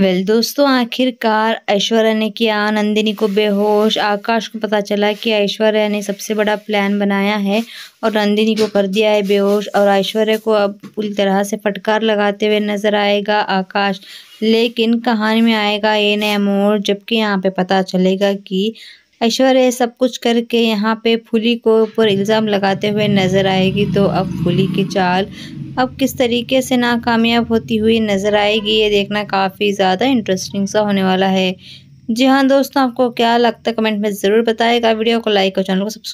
well well, दोस्तों आखिरकार ऐश्वर्या ने किया नंदिनी को बेहोश आकाश को पता चला कि ऐश्वर्या ने सबसे बड़ा प्लान बनाया है और नंदिनी को कर दिया है बेहोश और ऐश्वर्या को अब पूरी तरह से फटकार लगाते हुए नजर आएगा आकाश लेकिन कहानी में आएगा ये नया मोड़ जबकि यहाँ पे पता चलेगा कि ऐश्वर्या सब कुछ करके यहाँ पे फुली को ऊपर इल्ज़ाम लगाते हुए नजर आएगी तो अब फुली की चाल अब किस तरीके से नाकामयाब होती हुई नज़र आएगी ये देखना काफ़ी ज़्यादा इंटरेस्टिंग सा होने वाला है जी हाँ दोस्तों आपको क्या लगता है कमेंट में ज़रूर बताएगा वीडियो को लाइक और चैनल को सब्सक्राइब